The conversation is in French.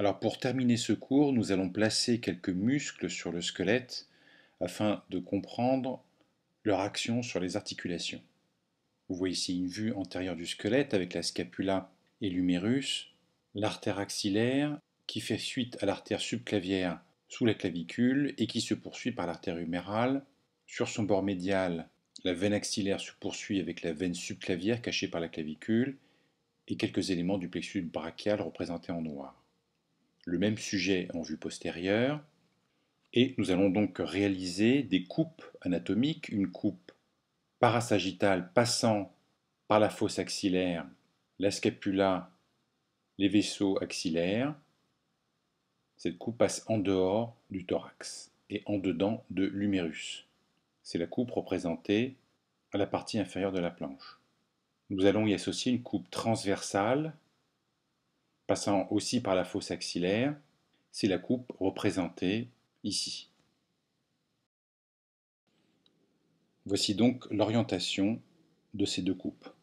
Alors pour terminer ce cours, nous allons placer quelques muscles sur le squelette afin de comprendre leur action sur les articulations. Vous voyez ici une vue antérieure du squelette avec la scapula et l'humérus, l'artère axillaire qui fait suite à l'artère subclavière sous la clavicule et qui se poursuit par l'artère humérale. Sur son bord médial, la veine axillaire se poursuit avec la veine subclavière cachée par la clavicule et quelques éléments du plexus brachial représentés en noir le même sujet en vue postérieure. Et nous allons donc réaliser des coupes anatomiques, une coupe parasagittale passant par la fosse axillaire, la scapula, les vaisseaux axillaires. Cette coupe passe en dehors du thorax et en dedans de l'humérus. C'est la coupe représentée à la partie inférieure de la planche. Nous allons y associer une coupe transversale passant aussi par la fosse axillaire, c'est la coupe représentée ici. Voici donc l'orientation de ces deux coupes.